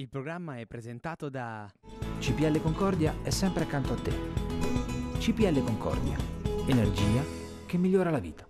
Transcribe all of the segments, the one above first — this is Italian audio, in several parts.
Il programma è presentato da CPL Concordia è sempre accanto a te. CPL Concordia, energia che migliora la vita.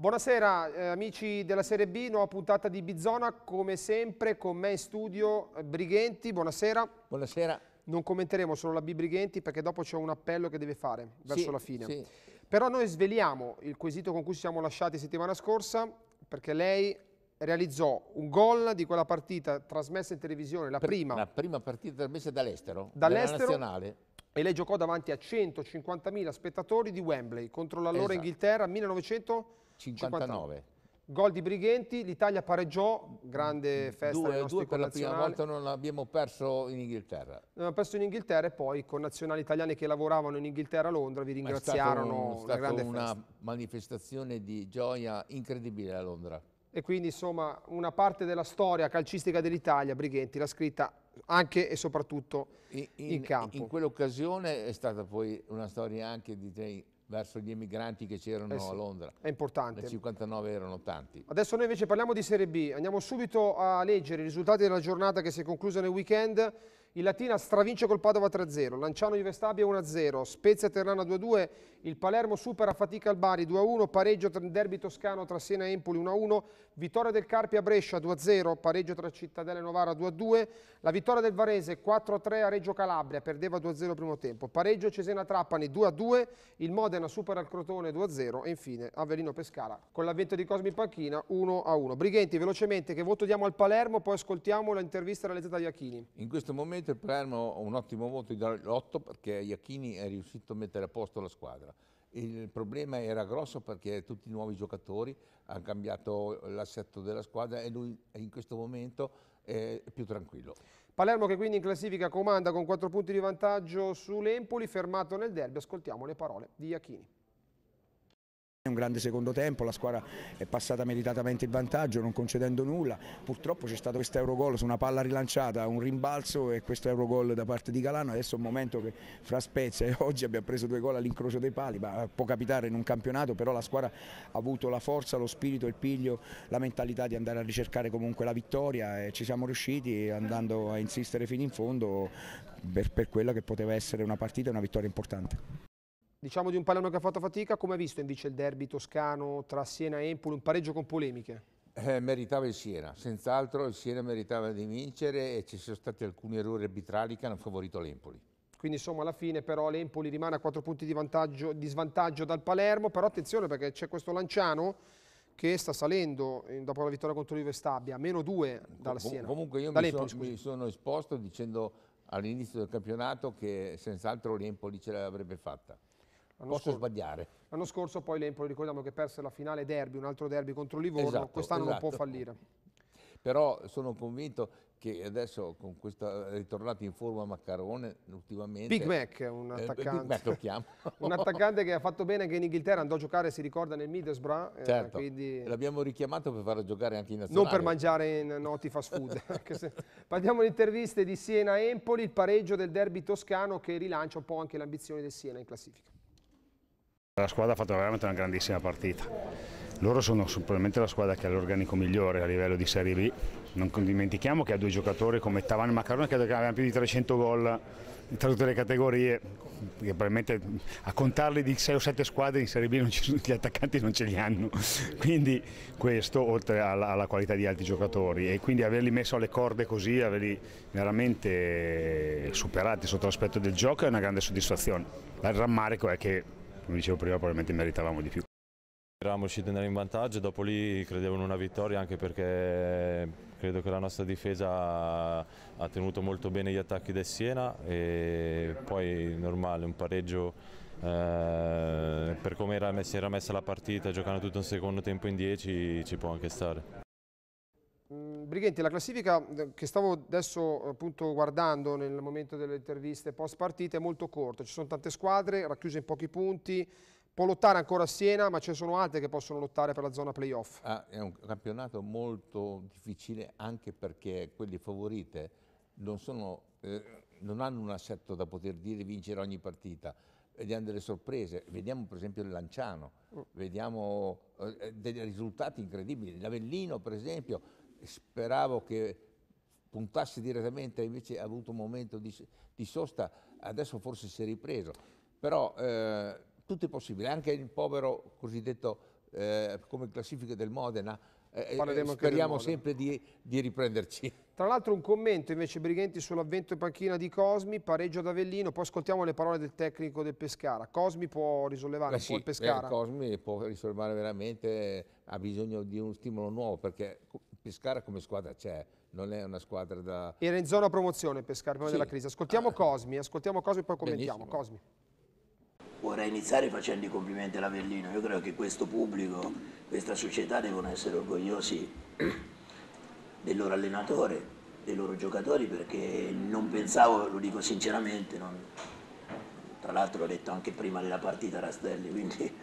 Buonasera eh, amici della Serie B, nuova puntata di Bizona, come sempre con me in studio eh, Brighenti, buonasera. Buonasera. Non commenteremo solo la B Brighenti perché dopo c'è un appello che deve fare verso sì, la fine. Sì. Però noi sveliamo il quesito con cui ci siamo lasciati settimana scorsa perché lei realizzò un gol di quella partita trasmessa in televisione, la per, prima. La prima partita trasmessa dall'estero, dall'estero nazionale e lei giocò davanti a 150.000 spettatori di Wembley contro l'allora esatto. Inghilterra 1900 59. Gol di Brighenti, l'Italia pareggiò, grande mm, festa due, due per la prima volta non abbiamo perso in Inghilterra. Non abbiamo perso in Inghilterra e poi con nazionali italiane che lavoravano in Inghilterra a Londra vi ringraziarono. È stata, un, una, una manifestazione di gioia incredibile a Londra. E quindi insomma una parte della storia calcistica dell'Italia, Brighenti, l'ha scritta anche e soprattutto in, in, in campo. In quell'occasione è stata poi una storia anche di verso gli emigranti che c'erano eh sì, a Londra. È importante. Nel 59 erano tanti. Adesso noi invece parliamo di Serie B. Andiamo subito a leggere i risultati della giornata che si è conclusa nel weekend. Il Latina stravince col Padova 3-0, Lanciano di Vestabia 1-0, Spezia Terrana 2-2, il Palermo supera fatica al Bari 2-1, pareggio tra derby toscano tra Siena e Empoli 1-1, vittoria del Carpi a Brescia 2-0, pareggio tra Cittadella e Novara 2-2, la vittoria del Varese 4-3 a Reggio Calabria, perdeva 2-0 primo tempo, pareggio Cesena Trapani 2-2, il Modena supera il Crotone 2-0 e infine Avellino Pescara con l'avvento di Cosmi Panchina 1-1. Brighenti, velocemente che voto diamo al Palermo, poi ascoltiamo l'intervista realizzata da Iachini. In questo momento il Palermo ha un ottimo voto dall'8 perché Iachini è riuscito a mettere a posto la squadra. Il problema era grosso perché tutti i nuovi giocatori hanno cambiato l'assetto della squadra e lui in questo momento è più tranquillo. Palermo che quindi in classifica comanda con 4 punti di vantaggio sull'Empoli, fermato nel derby. Ascoltiamo le parole di Iachini. Un grande secondo tempo, la squadra è passata meritatamente in vantaggio, non concedendo nulla. Purtroppo c'è stato questo Eurogol su una palla rilanciata, un rimbalzo e questo Eurogol da parte di Galano. Adesso è un momento che fra Spezia e oggi abbiamo preso due gol all'incrocio dei pali, ma può capitare in un campionato, però la squadra ha avuto la forza, lo spirito, il piglio, la mentalità di andare a ricercare comunque la vittoria e ci siamo riusciti andando a insistere fino in fondo per, per quella che poteva essere una partita e una vittoria importante. Diciamo di un Palermo che ha fatto fatica, come ha visto invece il derby toscano tra Siena e Empoli, un pareggio con polemiche? Eh, meritava il Siena, senz'altro il Siena meritava di vincere e ci sono stati alcuni errori arbitrali che hanno favorito l'Empoli. Quindi insomma alla fine però l'Empoli rimane a 4 punti di, di svantaggio dal Palermo, però attenzione perché c'è questo Lanciano che sta salendo eh, dopo la vittoria contro l'Ivestabia, meno 2 dalla Siena. Comunque io mi sono, mi sono esposto dicendo all'inizio del campionato che senz'altro l'Empoli ce l'avrebbe fatta. L'anno posso scorso, sbagliare. L'anno scorso poi l'Empoli, ricordiamo che perse la finale derby, un altro derby contro Livorno, esatto, quest'anno esatto. non può esatto. fallire. Però sono convinto che adesso con questa è in forma Maccarone ultimamente Big Mac un eh, attaccante, eh, un attaccante che ha fatto bene anche in Inghilterra andò a giocare si ricorda nel Middlesbrough eh, certo, eh, quindi... l'abbiamo richiamato per farlo giocare anche in nazionale non per mangiare in noti fast food se... parliamo di interviste di Siena-Empoli il pareggio del derby toscano che rilancia un po' anche l'ambizione del Siena in classifica la squadra ha fatto veramente una grandissima partita. Loro sono probabilmente la squadra che ha l'organico migliore a livello di Serie B. Non dimentichiamo che ha due giocatori come Tavan e Maccarone che avevano più di 300 gol tra tutte le categorie. Che probabilmente a contarli di 6 o 7 squadre in Serie B non ci, sono, gli attaccanti non ce li hanno. Quindi questo oltre alla, alla qualità di altri giocatori. E quindi averli messo alle corde così, averli veramente superati sotto l'aspetto del gioco è una grande soddisfazione. Il rammarico è che come dicevo prima probabilmente meritavamo di più. Eravamo usciti in vantaggio, dopo lì credevo in una vittoria anche perché credo che la nostra difesa ha tenuto molto bene gli attacchi del Siena e poi normale un pareggio eh, per come era, si era messa la partita giocando tutto un secondo tempo in 10 ci può anche stare. Mm, Brighenti, la classifica eh, che stavo adesso appunto guardando nel momento delle interviste post partita è molto corta, ci sono tante squadre racchiuse in pochi punti, può lottare ancora Siena ma ce ne sono altre che possono lottare per la zona playoff. Ah, è un campionato molto difficile anche perché quelli favorite non, sono, eh, non hanno un assetto da poter dire vincere ogni partita, vediamo delle sorprese, vediamo per esempio il Lanciano, mm. vediamo eh, eh, dei risultati incredibili, l'Avellino per esempio speravo che puntasse direttamente, invece ha avuto un momento di, di sosta, adesso forse si è ripreso. Però eh, tutto è possibile, anche il povero cosiddetto eh, come classifica del Modena, eh, eh speriamo sempre di, di, riprenderci. Tra l'altro un commento invece Brighenti sull'avvento in panchina di Cosmi, pareggio ad Avellino, poi ascoltiamo le parole del tecnico del Pescara. Cosmi può risollevare Beh, sì, il eh, Pescara? Eh, Cosmi può risollevare veramente, ha bisogno di uno stimolo nuovo perché Pescara come squadra c'è, non è una squadra da... Era in zona promozione Pescara prima sì. della crisi. Ascoltiamo ah. Cosmi, ascoltiamo Cosmi e poi commentiamo. Benissimo. Cosmi. Vorrei iniziare facendo i complimenti all'Avellino. Io credo che questo pubblico, questa società devono essere orgogliosi del loro allenatore, dei loro giocatori, perché non pensavo, lo dico sinceramente, non... tra l'altro l'ho detto anche prima della partita Rastelli, quindi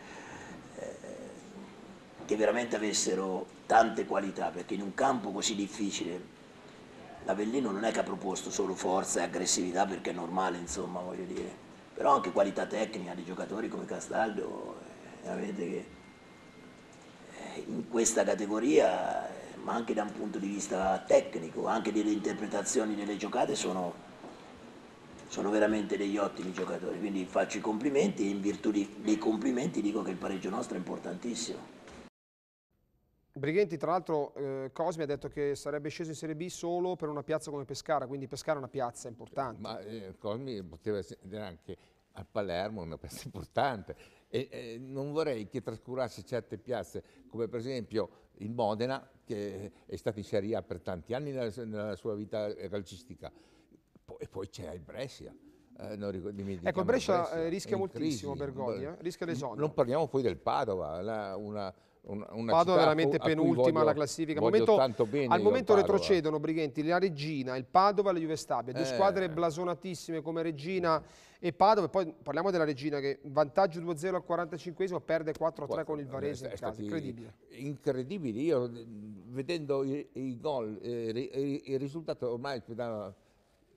che veramente avessero tante qualità, perché in un campo così difficile l'Avellino non è che ha proposto solo forza e aggressività, perché è normale, insomma, voglio dire, però anche qualità tecnica di giocatori come Castaldo, eh, veramente che eh, in questa categoria, eh, ma anche da un punto di vista tecnico, anche delle interpretazioni delle giocate sono, sono veramente degli ottimi giocatori. Quindi faccio i complimenti e in virtù dei complimenti dico che il pareggio nostro è importantissimo. Brighenti, tra l'altro, eh, Cosmi ha detto che sarebbe sceso in Serie B solo per una piazza come Pescara, quindi Pescara è una piazza importante. Ma eh, Cosmi poteva essere anche a Palermo una piazza importante. E, eh, non vorrei che trascurasse certe piazze, come per esempio il Modena, che è stato in Serie A per tanti anni nella, nella sua vita eh, calcistica. e poi c'è il Brescia. Eh, non ricordo, mi ecco, diciamo, Brescia, Brescia eh, rischia moltissimo crisi, Bergoglio, eh, rischia l'esonero. Non parliamo poi del Padova, la, una, una, una Vado veramente penultima alla classifica. Momento, al momento, retrocedono Brighenti, la Regina, il Padova e la Juve Stabia, due eh. squadre blasonatissime come Regina e Padova. Poi parliamo della Regina che vantaggio 2-0 al 45esimo, perde 4-3 con il eh, Varese è, in casa, incredibile. Incredibili, io eh, vedendo i, i gol, eh, il risultato ormai da,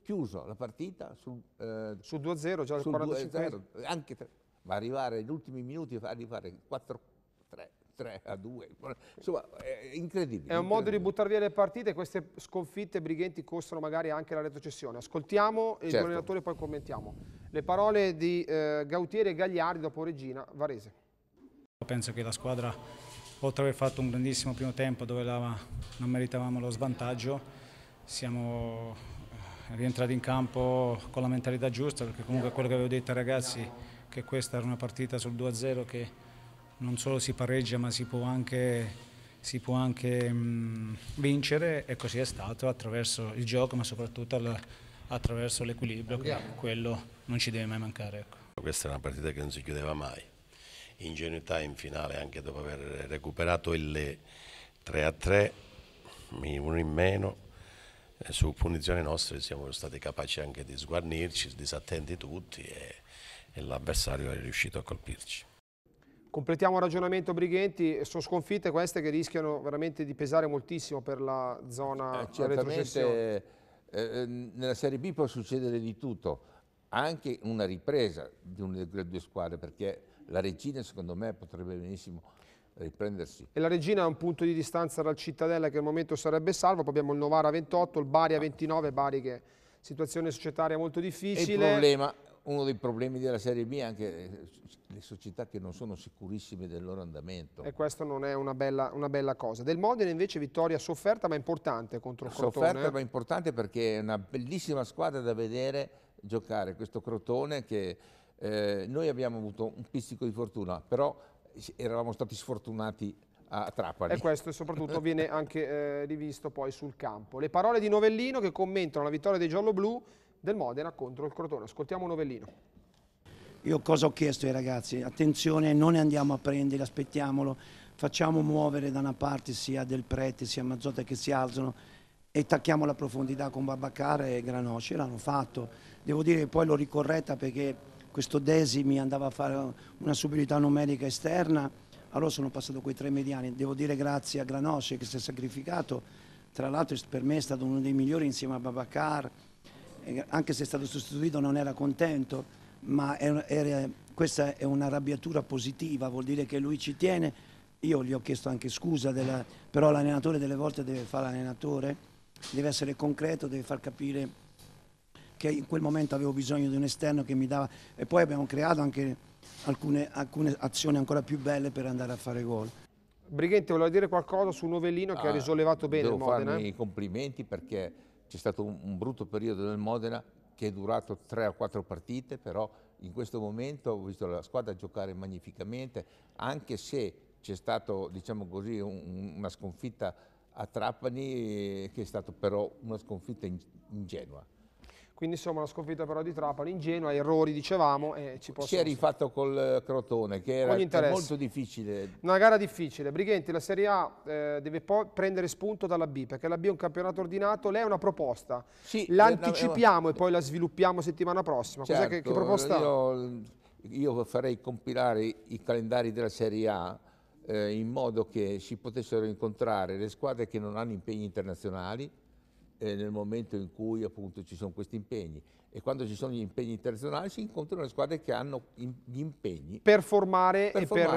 chiuso la partita sul, eh, su 2-0, già al 45 anche ma arrivare agli ultimi minuti a fare 4 3 a 2, insomma è incredibile. È un modo di buttare via le partite, queste sconfitte brighenti costano magari anche la retrocessione. Ascoltiamo certo. il allenatore e poi commentiamo. Le parole di eh, Gautieri Gagliardi dopo Regina Varese. Penso che la squadra, oltre ad aver fatto un grandissimo primo tempo dove la, non meritavamo lo svantaggio, siamo eh, rientrati in campo con la mentalità giusta perché comunque quello che avevo detto ai ragazzi che questa era una partita sul 2-0 che non solo si pareggia ma si può anche si può anche mh, mm, vincere e così è stato attraverso il gioco ma soprattutto alla, attraverso l'equilibrio, quello non ci deve mai mancare. Ecco. Questa è una partita che non si chiudeva mai, ingenuità in finale anche dopo aver recuperato il 3 3, uno in meno, eh, su punizione nostra siamo stati capaci anche di sguarnirci, disattenti tutti e, e l'avversario è riuscito a colpirci. Completiamo il ragionamento Brighenti, sono sconfitte queste che rischiano veramente di pesare moltissimo per la zona eh, certamente eh, eh, nella Serie B può succedere di tutto, anche una ripresa di una delle due squadre perché la Regina secondo me potrebbe benissimo riprendersi. E la Regina ha un punto di distanza dal Cittadella che al momento sarebbe salvo, poi abbiamo il Novara 28, il Bari a 29, ah. Bari che situazione societaria molto difficile. E il problema uno dei problemi della Serie B è anche eh, le società che non sono sicurissime del loro andamento. E questa non è una bella, una bella cosa. Del Modena invece vittoria sofferta ma importante contro il Crotone. Sofferta ma importante perché è una bellissima squadra da vedere giocare. Questo Crotone che eh, noi abbiamo avuto un pizzico di fortuna, però eravamo stati sfortunati a Trapani. E questo soprattutto viene anche eh, rivisto poi sul campo. Le parole di Novellino che commentano la vittoria dei gialloblu del Modena contro il Crotone. Ascoltiamo Novellino. Io cosa ho chiesto ai ragazzi? Attenzione, non ne andiamo a prendere, aspettiamolo, facciamo muovere da una parte sia Del Prete sia Mazzotta che si alzano e tacchiamo la profondità con Babaccar e Granocci, l'hanno fatto. Devo dire che poi l'ho ricorretta perché questo Desi mi andava a fare una superiorità numerica esterna, allora sono passato quei tre mediani. Devo dire grazie a Granocci che si è sacrificato, tra l'altro per me è stato uno dei migliori insieme a Babaccar, eh, anche se è stato sostituito non era contento, ma era, era, questa è un'arrabbiatura positiva, vuol dire che lui ci tiene. Io gli ho chiesto anche scusa, della, però l'allenatore delle volte deve fare l'allenatore, deve essere concreto, deve far capire che in quel momento avevo bisogno di un esterno che mi dava e poi abbiamo creato anche alcune, alcune azioni ancora più belle per andare a fare gol. Brighetti voleva dire qualcosa su Novellino ah, che ha ah, risollevato bene devo il Modena. Devo farmi i complimenti perché c'è stato un, un, brutto periodo nel Modena che è durato 3 o 4 partite, però in questo momento ho visto la squadra giocare magnificamente, anche se c'è stata diciamo un, una sconfitta a Trapani eh, che è stata però una sconfitta ingenua. Quindi insomma la sconfitta però di Trapani ingenua, errori dicevamo e ci possono Si è rifatto col eh, Crotone che era molto difficile. Una gara difficile. Brighenti la Serie A eh, deve poi prendere spunto dalla B perché la B è un campionato ordinato. Lei ha una proposta. Sì, eh, L'anticipiamo eh, e poi la sviluppiamo settimana prossima. Certo, che, che, certo, proposta? Io, io farei compilare i calendari della Serie A eh, in modo che si potessero incontrare le squadre che non hanno impegni internazionali eh, nel momento in cui appunto ci sono questi impegni e quando ci sono gli impegni internazionali si incontrano le squadre che hanno in, gli impegni per formare per e formare,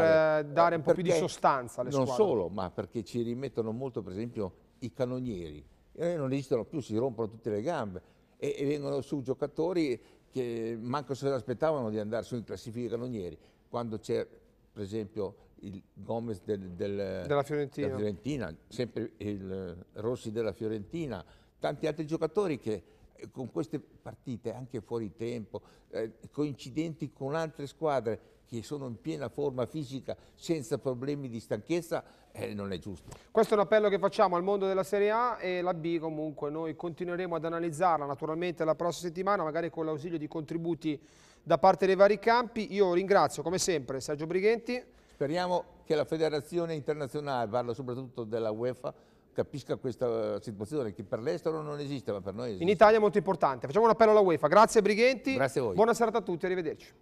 per eh, dare un po' più di sostanza alle non squadre. Non solo, ma perché ci rimettono molto per esempio i cannonieri, e non esistono più, si rompono tutte le gambe e, e vengono su giocatori che manco se l'aspettavano di andare su in classifica cannonieri, quando c'è per esempio il Gomez del, del, della, Fiorentina. della Fiorentina, sempre il Rossi della Fiorentina, tanti altri giocatori che eh, con queste partite anche fuori tempo, eh, coincidenti con altre squadre che sono in piena forma fisica senza problemi di stanchezza, eh, non è giusto. Questo è un appello che facciamo al mondo della Serie A e la B comunque noi continueremo ad analizzarla naturalmente la prossima settimana, magari con l'ausilio di contributi da parte dei vari campi. Io ringrazio come sempre Sergio Brighenti. Speriamo che la Federazione Internazionale, parlo soprattutto della UEFA, capisca questa situazione che per l'estero non esiste ma per noi esiste. In Italia è molto importante. Facciamo un appello alla UEFA. Grazie Brighenti. Grazie a voi. Buona serata a tutti, arrivederci.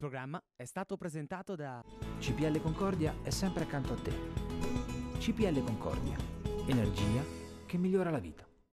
Il programma è stato presentato da CPL Concordia è sempre accanto a te. CPL Concordia, energia che migliora la vita.